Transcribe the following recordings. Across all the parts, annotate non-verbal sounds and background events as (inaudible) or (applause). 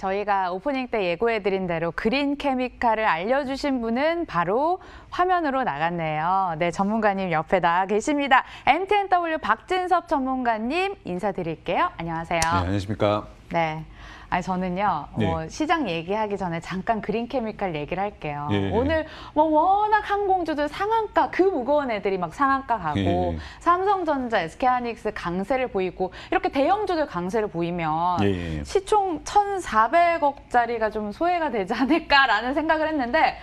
저희가 오프닝 때 예고해드린 대로 그린 케미칼을 알려주신 분은 바로 화면으로 나갔네요. 네, 전문가님 옆에 나와 계십니다. MTNW 박진섭 전문가님 인사드릴게요. 안녕하세요. 네, 안녕하십니까. 네. 아니 저는요 네. 뭐 시장 얘기하기 전에 잠깐 그린케미칼 얘기를 할게요. 예, 예. 오늘 뭐 워낙 항공주들 상한가 그 무거운 애들이 막 상한가 가고 예. 예. 삼성전자, SK하이닉스 강세를 보이고 이렇게 대형주들 강세를 보이면 예. 예. 시총 1,400억짜리가 좀 소외가 되지 않을까라는 생각을 했는데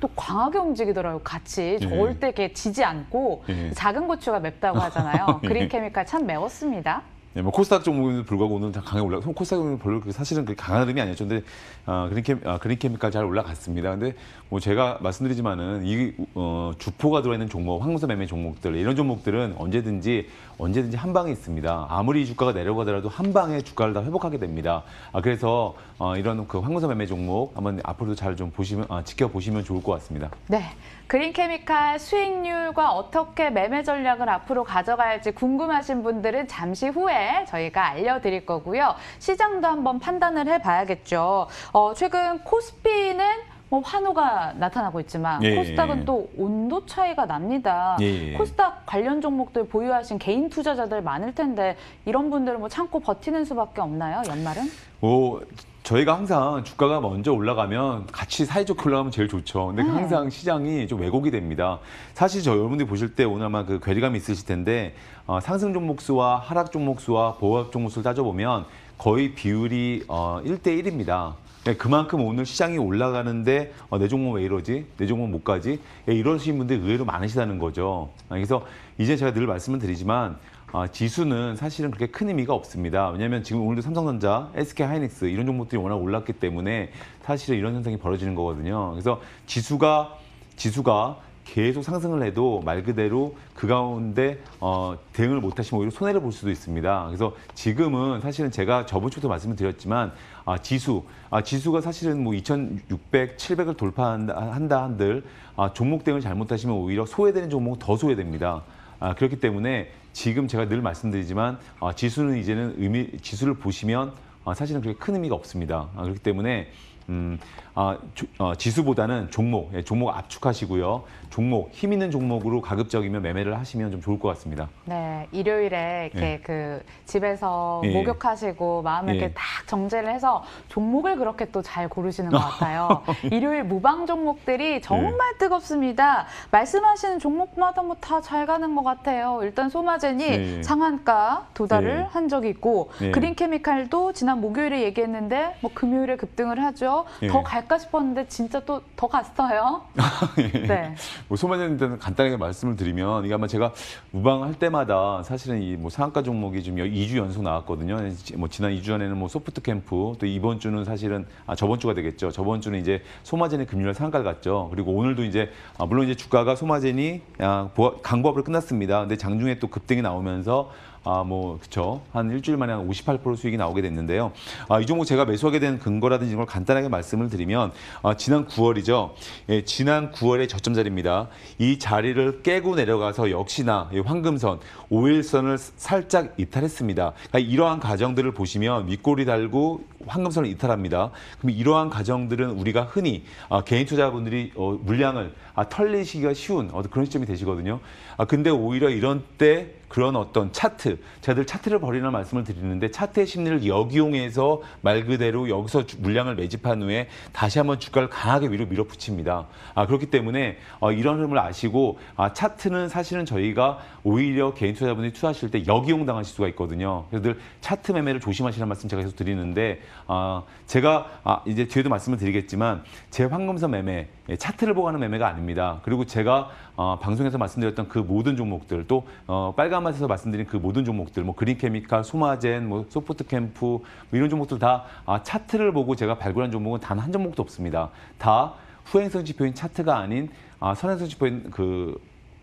또 강하게 움직이더라고요. 같이 절대 이렇 지지 않고 작은 고추가 맵다고 (laughs) 아, 하잖아요. 그린케미칼 참 매웠습니다. 네, 뭐 코스닥 종목에도 불구하고 오늘다 강하게 올라. 가 코스닥 종목은 별로 사실은 그렇게 강한 흐름이 아니었죠. 근데 아, 그린캠 아, 그린캠까지 잘 올라갔습니다. 근데 뭐 제가 말씀드리지만은 이 어, 주포가 들어있는 종목, 황금사 매매 종목들 이런 종목들은 언제든지 언제든지 한 방에 있습니다. 아무리 주가가 내려가더라도 한 방에 주가를 다 회복하게 됩니다. 아, 그래서 어, 이런 그 황금사 매매 종목 한번 앞으로도 잘 좀 보시면 아, 지켜보시면 좋을 것 같습니다. 네, 그린케미칼 수익률과 어떻게 매매 전략을 앞으로 가져갈지 궁금하신 분들은 잠시 후에 저희가 알려드릴 거고요. 시장도 한번 판단을 해봐야겠죠. 어, 최근 코스피는 뭐 환호가 나타나고 있지만 예, 코스닥은 예. 또 온도 차이가 납니다. 예, 예, 코스닥 관련 종목들 보유하신 개인 투자자들 많을 텐데 이런 분들은 뭐 참고 버티는 수밖에 없나요? 연말은? 오, 저희가 항상 주가가 먼저 올라가면 같이 사이좋게 올라가면 제일 좋죠. 근데 음. 항상 시장이 좀 왜곡이 됩니다. 사실 저 여러분들이 보실 때 오늘 아마 그 괴리감이 있으실 텐데 어, 상승 종목수와 하락 종목수와 보합 종목수를 따져보면 거의 비율이 어, 1대1입니다. 네, 그만큼 오늘 시장이 올라가는데 어, 내 종목 왜 이러지? 내 종목 못 가지? 예, 이러신 분들이 의외로 많으시다는 거죠. 아, 그래서 이제 제가 늘 말씀을 드리지만 아, 지수는 사실은 그렇게 큰 의미가 없습니다. 왜냐하면 지금 오늘도 삼성전자, SK하이닉스 이런 종목들이 워낙 올랐기 때문에 사실은 이런 현상이 벌어지는 거거든요. 그래서 지수가 지수가 계속 상승을 해도 말 그대로 그 가운데 어, 대응을 못하시면 오히려 손해를 볼 수도 있습니다. 그래서 지금은 사실은 제가 저번 주도 말씀을 드렸지만 아, 지수, 아, 지수가 사실은 뭐 2,600, 700을 돌파한다 한들 아, 종목 대응을 잘못하시면 오히려 소외되는 종목은 더 소외됩니다. 아, 그렇기 때문에 지금 제가 늘 말씀드리지만 아, 지수는 이제는 의미, 지수를 보시면 아, 사실은 그렇게 큰 의미가 없습니다. 아, 그렇기 때문에 음, 어, 조, 어, 지수보다는 종목, 예, 종목 압축하시고요. 종목, 힘 있는 종목으로 가급적이면 매매를 하시면 좀 좋을 것 같습니다. 네, 일요일에 이렇게 예. 그 집에서 예. 목욕하시고 마음을 예. 이렇게 딱 정제를 해서 종목을 그렇게 또 잘 고르시는 것 같아요. (laughs) 예. 일요일 무방 종목들이 정말 뜨겁습니다. 말씀하시는 종목마다 뭐 다 잘 가는 것 같아요. 일단 소마젠이 예. 상한가 도달을 예. 한 적이 있고 그린케미칼도 지난 목요일에 얘기했는데 뭐 금요일에 급등을 하죠. 예. 더 갈까 싶었는데 진짜 또 더 갔어요. (laughs) 예. 네. 뭐 소마장님한테는 간단하게 말씀을 드리면 이게 아마 제가 우방할 때마다 사실은 이뭐 상한가 종목이 지금 2주 연속 나왔거든요. 예, 뭐 지난 2주 전에는 뭐 소프트 캠프 또 이번 주는 사실은 아 저번 주가 되겠죠. 저번 주는 이제 소마젠이 금요일 상한가를 갔죠. 그리고 오늘도 이제 아 물론 이제 주가가 소마젠이 아, 강보합을 끝났습니다. 근데 장중에 또 급등이 나오면서 아, 뭐, 그쵸. 한 일주일 만에 한 58% 수익이 나오게 됐는데요. 아, 이 종목 제가 매수하게 된 근거라든지 이걸 간단하게 말씀을 드리면, 아, 지난 9월이죠. 예, 지난 9월의 저점 자리입니다. 이 자리를 깨고 내려가서 역시나 이 황금선, 5일선을 살짝 이탈했습니다. 그러니까 이러한 과정들을 보시면 윗골이 달고 황금선을 이탈합니다. 그럼 이러한 가정들은 우리가 흔히 아, 개인 투자자분들이 어, 물량을 아, 털리시기가 쉬운 그런 시점이 되시거든요. 아, 근데 오히려 이런 때 그런 어떤 차트, 제들 차트를 버리는 말씀을 드리는데 차트의 심리를 역이용해서 말 그대로 여기서 물량을 매집한 후에 다시 한번 주가를 강하게 위로 밀어붙입니다. 아, 그렇기 때문에 어, 이런 흐름을 아시고 아, 차트는 사실은 저희가 오히려 개인 투자자분이 들 투자하실 때 역이용 당하실 수가 있거든요. 그래서 늘 차트 매매를 조심하시라는 말씀 제가 계속 드리는데 어, 제가 아, 이제 뒤에도 말씀을 드리겠지만 제 황금선 매매 예, 차트를 보고하는 매매가 아닙니다. 그리고 제가 어, 방송에서 말씀드렸던 그 모든 종목들 또 어, 빨간맛에서 말씀드린 그 모든 종목들 뭐 그린케미칼, 소마젠, 뭐 소프트캠프 뭐 이런 종목들 다 아, 차트를 보고 제가 발굴한 종목은 단 한 종목도 없습니다. 다 후행성 지표인 차트가 아닌 아, 선행성 지표인 그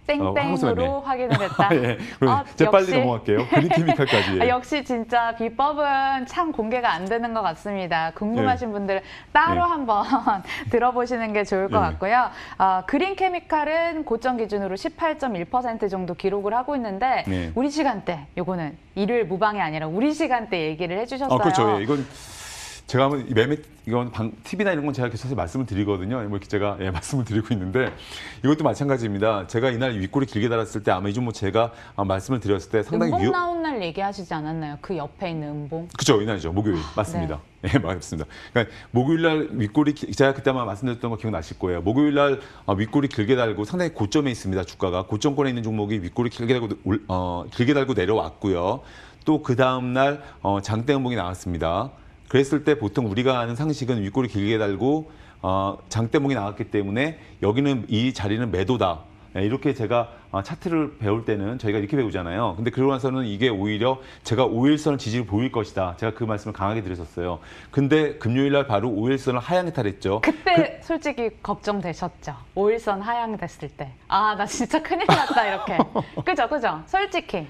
땡땡으로 어, 확인을 했다. (laughs) 아, 예, 아, 재빨리 역시, 넘어갈게요. 그린케미칼까지. (laughs) 예. 아, 역시 진짜 비법은 참 공개가 안 되는 것 같습니다. 궁금하신 예. 분들 따로 예. 한번 (laughs) 들어보시는 게 좋을 것 예. 같고요. 어, 아, 그린케미칼은 고점 기준으로 18.1% 정도 기록을 하고 있는데 네. 우리 시간대, 요거는 일요일 무방이 아니라 우리 시간대 얘기를 해주셨어요. 아, 그렇죠. 예, 이건 제가 한번 매매 이건 방, TV나 이런 건 제가 계속해서 말씀을 드리거든요. 뭐 제가 예, (laughs) 말씀을 드리고 있는데 이것도 마찬가지입니다. 제가 이날 윗골이 길게 달았을 때 아마 이준모 뭐 제가 아, 말씀을 드렸을 때 상당히 유... 봉위 나온 날 얘기하시지 않았나요? 그 옆에 있는 음봉. 그죠 이날이죠. 목요일 아, 맞습니다. 네. 예, 맞습니다. 그러니까 목요일 날 윗골이 제가 그때 만 말씀드렸던 거 기억나실 거예요. 목요일 날 어, 윗골이 길게 달고 상당히 고점에 있습니다. 주가가 고점권에 있는 종목이 윗골이 길게 달고 어, 길게 달고 내려왔고요. 또 그 다음 날 어, 장대 음봉이 나왔습니다. 그랬을 때 보통 우리가 아는 상식은 윗골이 길게 달고 어, 장대목이 나왔기 때문에 여기는 이 자리는 매도다. 네, 이렇게 제가 어, 차트를 배울 때는 저희가 이렇게 배우잖아요. 근데 그러고 나서는 이게 오히려 제가 5일선 지지를 보일 것이다. 제가 그 말씀을 강하게 드렸었어요. 근데 금요일 날 바로 5일선을 하향 에탈했죠 그때 그... 솔직히 걱정되셨죠. 5일선 하향 됐을 때. 아, 나 진짜 큰일 났다. 이렇게. (laughs) 그죠, 그죠. 솔직히.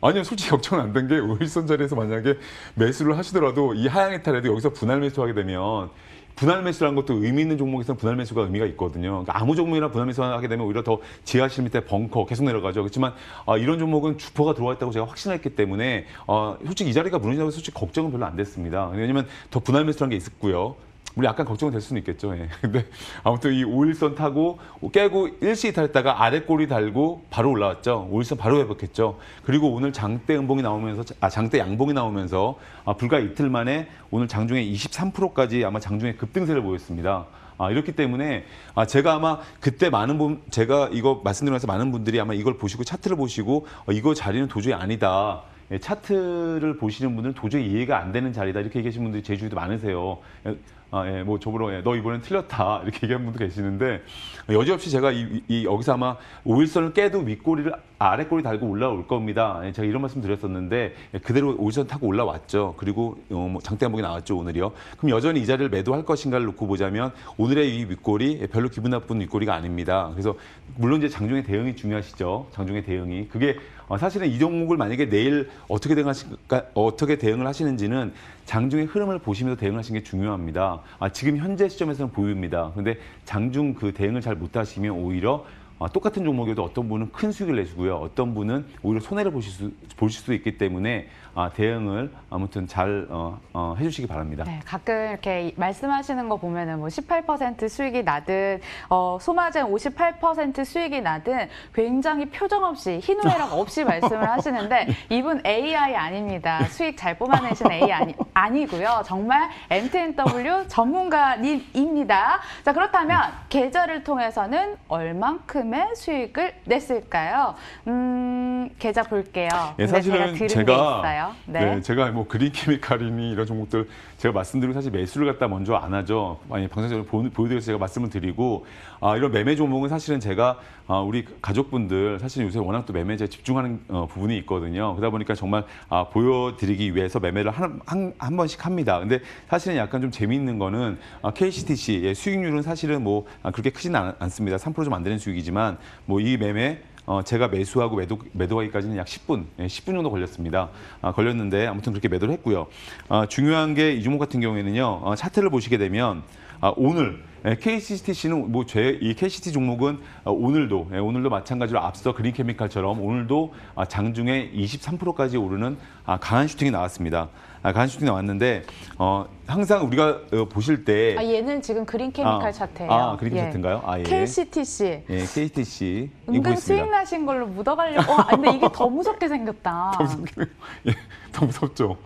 아니요 솔직히 걱정 안된게일선 자리에서 만약에 매수를 하시더라도 이 하향이탈에도 여기서 분할 매수하게 되면 분할 매수라는 것도 의미 있는 종목에서는 분할 매수가 의미가 있거든요. 그러니까 아무 종목이나 분할 매수하게 되면 오히려 더 지하실 밑에 벙커 계속 내려가죠. 그렇지만 어, 이런 종목은 주포가 들어와 있다고 제가 확신했기 때문에 어, 솔직히 이 자리가 무너진다고 솔직히 걱정은 별로 안 됐습니다. 왜냐하면 더 분할 매수라는 게 있었고요. 우리 약간 걱정될 은 수는 있겠죠. 예. (laughs) 근데 아무튼 이 5일선 타고 깨고 일시 이탈다가 아래 꼬리 달고 바로 올라왔죠. 5일선 바로 회복했죠. 그리고 오늘 장대 음봉이 나오면서 아 장대 양봉이 나오면서 아, 불과 이틀 만에 오늘 장중에 23%까지 아마 장중에 급등세를 보였습니다. 아, 이렇기 때문에 아, 제가 아마 그때 많은 분 제가 이거 말씀드리면서 많은 분들이 아마 이걸 보시고 차트를 보시고 어, 이거 자리는 도저히 아니다. 예, 차트를 보시는 분들은 도저히 이해가 안 되는 자리다 이렇게 얘기하시는 분들이 제주도 많으세요. 예, 아, 예, 뭐 저보러 예, 너 이번엔 틀렸다 이렇게 얘기한 분도 계시는데 여지없이 제가 이, 이 여기서 아마 오일선을 깨도 윗꼬리를 아래꼬리 달고 올라올 겁니다. 예, 제가 이런 말씀 드렸었는데 예, 그대로 오일선 타고 올라왔죠. 그리고 어, 뭐 장대 한복이 나왔죠 오늘이요. 그럼 여전히 이 자리를 매도할 것인가를 놓고 보자면 오늘의 이 윗꼬리 예, 별로 기분 나쁜 윗꼬리가 아닙니다. 그래서 물론 이제 장중의 대응이 중요하시죠. 장중의 대응이 그게 어, 사실은 이 종목을 만약에 내일 어떻게 대응하실 어, 어떻게 대응을 하시는지는 장중의 흐름을 보시면서 대응하시는 게 중요합니다. 아, 지금 현재 시점에서는 보입니다. 그런데 장중 그 대응을 잘 못하시면 오히려 아, 똑같은 종목에도 어떤 분은 큰 수익을 내주고요 어떤 분은 오히려 손해를 보실 수, 보실 수 있기 때문에 아, 대응을 아무튼 잘 어, 어, 해주시기 바랍니다. 네, 가끔 이렇게 말씀하시는 거 보면은 뭐 18% 수익이 나든 어, 소마젠 58% 수익이 나든 굉장히 표정 없이 희노애락 없이 말씀을 하시는데 (laughs) 이분 AI 아닙니다. 수익 잘 뽑아내신 AI 아니, 아니고요. 정말 MTNW 전문가님입니다. 자 그렇다면 계좌를 통해서는 얼만큼의 수익을 냈을까요? 음, 계좌 볼게요. 예, 사실은 제가 네. 네. 제가 뭐 그린 케미칼이니 이런 종목들 제가 말씀드리고 사실 매수를 갖다 먼저 안 하죠. 아니 방송적으 보여드려서 제가 말씀을 드리고 아, 이런 매매 종목은 사실은 제가 아, 우리 가족분들 사실 요새 워낙 또 매매에 집중하는 어, 부분이 있거든요. 그러다 보니까 정말 아, 보여드리기 위해서 매매를 한, 한, 한 번씩 합니다. 근데 사실은 약간 좀 재미있는 거는 아, k c t c 예, 수익률은 사실은 뭐 아, 그렇게 크진 않, 않습니다. 3%좀 안 되는 수익이지만 뭐 이 매매 어, 제가 매수하고 매도, 매도하기까지는 약 10분, 예, 10분 정도 걸렸습니다. 아, 걸렸는데 아무튼 그렇게 매도를 했고요. 아, 중요한 게 이 종목 같은 경우에는요. 아, 차트를 보시게 되면 아, 오늘 예, KCTC는 뭐제이 KCT 종목은 어, 오늘도 예, 오늘도 마찬가지로 앞서 그린케미칼처럼 오늘도 아, 장중에 23%까지 오르는 아, 강한 슈팅이 나왔습니다. 간식팅 아, 나왔는데 어, 항상 우리가 어, 보실 때 아, 얘는 지금 그린 케미칼 아, 차트예요. 아, 그린 예. 차트인가요? 아, 예. KCTC. 예, KTC. 은근 수익 나신 걸로 묻어가려고. 와, 어, 근데 이게 더 무섭게 생겼다. (laughs) 더 무섭게, 예, 더 무섭죠.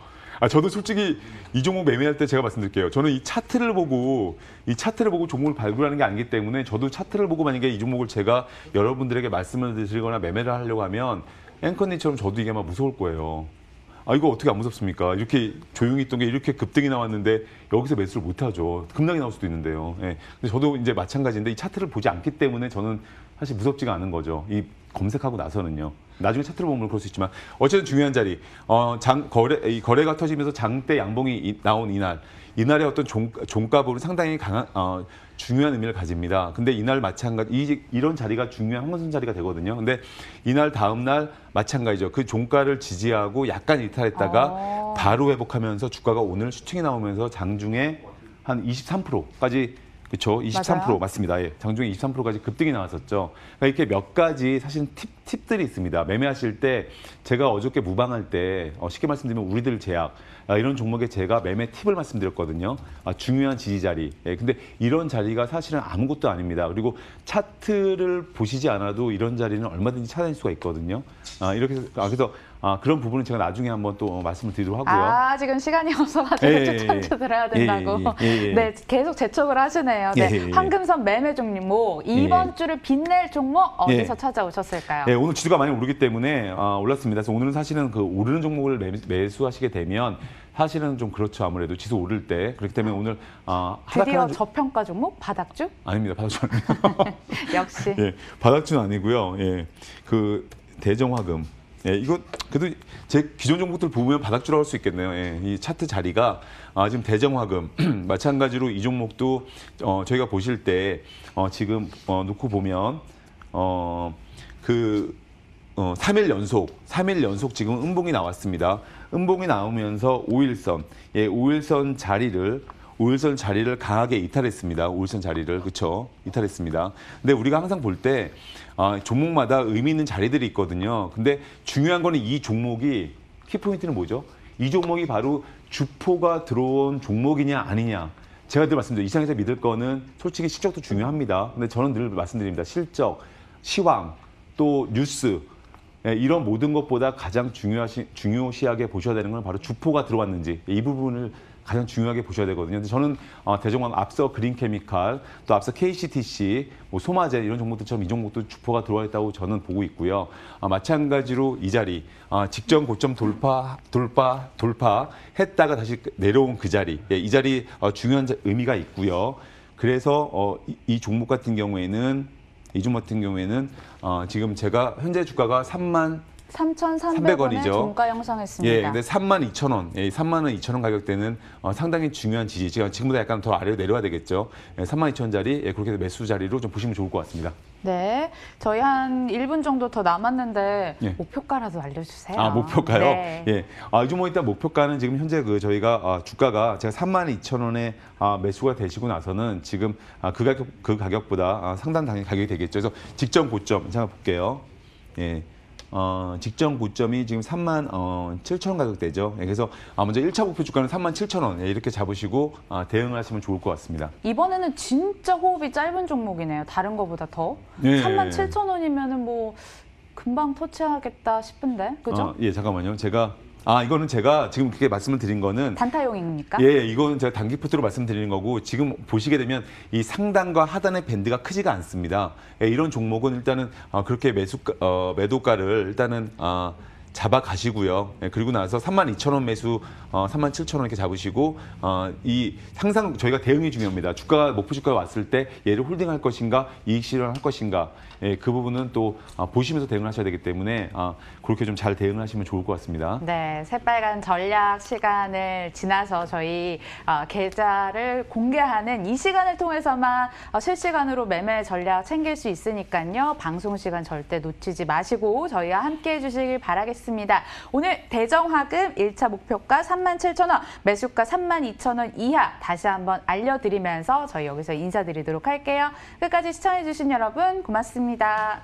아, 저도 솔직히 이 종목 매매할 때 제가 말씀드릴게요. 저는 이 차트를 보고 이 차트를 보고 종목을 발굴하는 게 아니기 때문에 저도 차트를 보고 만약에 이 종목을 제가 여러분들에게 말씀을 드리거나 매매를 하려고 하면 앵커님처럼 저도 이게 아마 무서울 거예요. 아 이거 어떻게 안 무섭습니까? 이렇게 조용히 있던 게 이렇게 급등이 나왔는데 여기서 매수를 못 하죠. 급락이 나올 수도 있는데요. 예. 근데 저도 이제 마찬가지인데 이 차트를 보지 않기 때문에 저는 사실 무섭지가 않은 거죠. 이 검색하고 나서는요. 나중에 차트를 보면 그럴 수 있지만 어쨌든 중요한 자리 어, 장, 거래, 이 거래가 터지면서 장대 양봉이 이, 나온 이날 이날의 어떤 종, 종가 부분 상당히 강한 어, 중요한 의미를 가집니다. 근데 이날 마찬가지 이, 이런 자리가 중요한 황금 자리가 되거든요. 근데 이날 다음 날 마찬가지죠. 그 종가를 지지하고 약간 이탈했다가 어... 바로 회복하면서 주가가 오늘 슈팅이 나오면서 장중에 한 23%까지 그렇죠. 23% 맞아요? 맞습니다. 예. 장중에 23%까지 급등이 나왔었죠. 그러니까 이렇게 몇 가지 사실 팁 팁들이 있습니다. 매매하실 때 제가 어저께 무방할 때 어, 쉽게 말씀드리면 우리들 제약 아, 이런 종목에 제가 매매 팁을 말씀드렸거든요. 아, 중요한 지지 자리. 예, 근데 이런 자리가 사실은 아무것도 아닙니다. 그리고 차트를 보시지 않아도 이런 자리는 얼마든지 찾아낼 수가 있거든요. 아, 이렇게 해서- 아, 그래서 아, 그런 부분은 제가 나중에 한번 또 말씀을 드리도록 하고요. 아, 지금 시간이 (laughs) 없어 가지고 예, 예, 추천주 들어야 예. 된다고. 예 예, 예, 예, 예. 네, 계속 재촉을 하시네요. 네. 예, 예, 예. 황금선 매매 종목, 이번 주를 빛낼 종목 어디서 예. 찾아오셨을까요? 네, 오늘 지수가 많이 오르기 때문에 어, 올랐습니다. 그래서 오늘은 사실은 그 오르는 종목을 매, 매수하시게 되면 사실은 좀 그렇죠. 아무래도 지수 오를 때 그렇기 때문에 오늘 어, 드디어 하락하는 종- 저평가 종목 바닥주? 아닙니다. 바닥주 아니고 (laughs) 역시 예, 바닥주는 아니고요. 예, 그 대정화금. 예, 이거 그래도 제 기존 종목들 보면 바닥주라고 할 수 있겠네요. 예, 이 차트 자리가 아, 지금 대정화금 (clears throat) 마찬가지로 이 종목도 어, 저희가 보실 때 어, 지금 어, 놓고 보면 어, 그 어, 3일 연속, 3일 연속 지금 음봉이 나왔습니다. 음봉이 나오면서 5일선, 예, 5일선 자리를 5일선 자리를 강하게 이탈했습니다. 5일선 자리를 그쵸 이탈했습니다. 근데 우리가 항상 볼때 아, 종목마다 의미 있는 자리들이 있거든요. 근데 중요한 거는 이 종목이 키포인트는 뭐죠? 이 종목이 바로 주포가 들어온 종목이냐 아니냐. 제가 늘 말씀드린 이상에서 믿을 거는 솔직히 실적도 중요합니다. 근데 저는 늘 말씀드립니다. 실적, 시황, 또 뉴스 예, 이런 모든 것보다 가장 중요하시, 중요시하게 보셔야 되는 건 바로 주포가 들어왔는지 이 부분을 가장 중요하게 보셔야 되거든요. 근데 저는 어, 대종왕 앞서 그린케미칼 또 앞서 KCTC 뭐 소마제 이런 종목들처럼 이 종목도 주포가 들어와 있다고 저는 보고 있고요. 어, 마찬가지로 이 자리 어, 직전 고점 돌파 돌파 돌파 했다가 다시 그 내려온 그 자리 예, 이 자리 중요한 의미가 있고요. 그래서 이 종목 같은 경우에는 이중 같은 경우에는 어, 지금 제가 현재 주가가 3만 3,300원에 종가 형성했습니다. 예, 근데 3만 2천 원, 예, 3만 원 2천 원 가격대는 어, 상당히 중요한 지지. 그러니까 지금 보다 약간 더 아래로 내려와야 되겠죠. 예, 3만 2천 원짜리 예, 그렇게 매수 자리로 좀 보시면 좋을 것 같습니다. 네, 저희 한 1분 정도 더 남았는데 예. 목표가라도 알려주세요. 아 목표가요? 네. 예, 아 요즘 뭐 일단 목표가는 지금 현재 그 저희가 아, 주가가 제가 3만 2천 원에 아, 매수가 되시고 나서는 지금 아, 그 가격 그 가격보다 아, 상당 당 가격이 되겠죠. 그래서 직전 고점 제가 볼게요. 예. 어, 직전 고점이 지금 3만 어, 7천 원 가격대죠. 예, 그래서 아, 먼저 1차 목표 주가는 3만 7천 원 예, 이렇게 잡으시고 아, 대응을 하시면 좋을 것 같습니다. 이번에는 진짜 호흡이 짧은 종목이네요. 다른 것보다 더. 예. 3만 7천 원이면은 뭐 금방 터치하겠다 싶은데, 그죠? 아, 예, 잠깐만요. 제가 아 이거는 제가 지금 그렇게 말씀을 드린 거는 단타용입니까? 예, 이거는 제가 단기 포트로 말씀드리는 거고 지금 보시게 되면 이 상단과 하단의 밴드가 크지가 않습니다. 예, 이런 종목은 일단은 어, 그렇게 매수 어, 매도가를 일단은 어, 잡아 가시고요. 예, 그리고 나서 32,000원 매수, 어, 37,000원 이렇게 잡으시고 어, 이 항상 저희가 대응이 중요합니다. 주가 목표 주가가 왔을 때 얘를 홀딩할 것인가, 이익 실현할 것인가, 예, 그 부분은 또 아, 보시면서 대응을 하셔야 되기 때문에 아, 그렇게 좀 잘 대응을 하시면 좋을 것 같습니다. 네, 새빨간 전략 시간을 지나서 저희 어, 계좌를 공개하는 이 시간을 통해서만 어, 실시간으로 매매 전략 챙길 수 있으니까요. 방송 시간 절대 놓치지 마시고 저희와 함께해 주시길 바라겠습니다. 있습니다. 오늘 대정화금 1차 목표가 37,000원, 매수가 32,000원 이하 다시 한번 알려드리면서 저희 여기서 인사드리도록 할게요. 끝까지 시청해주신 여러분 고맙습니다.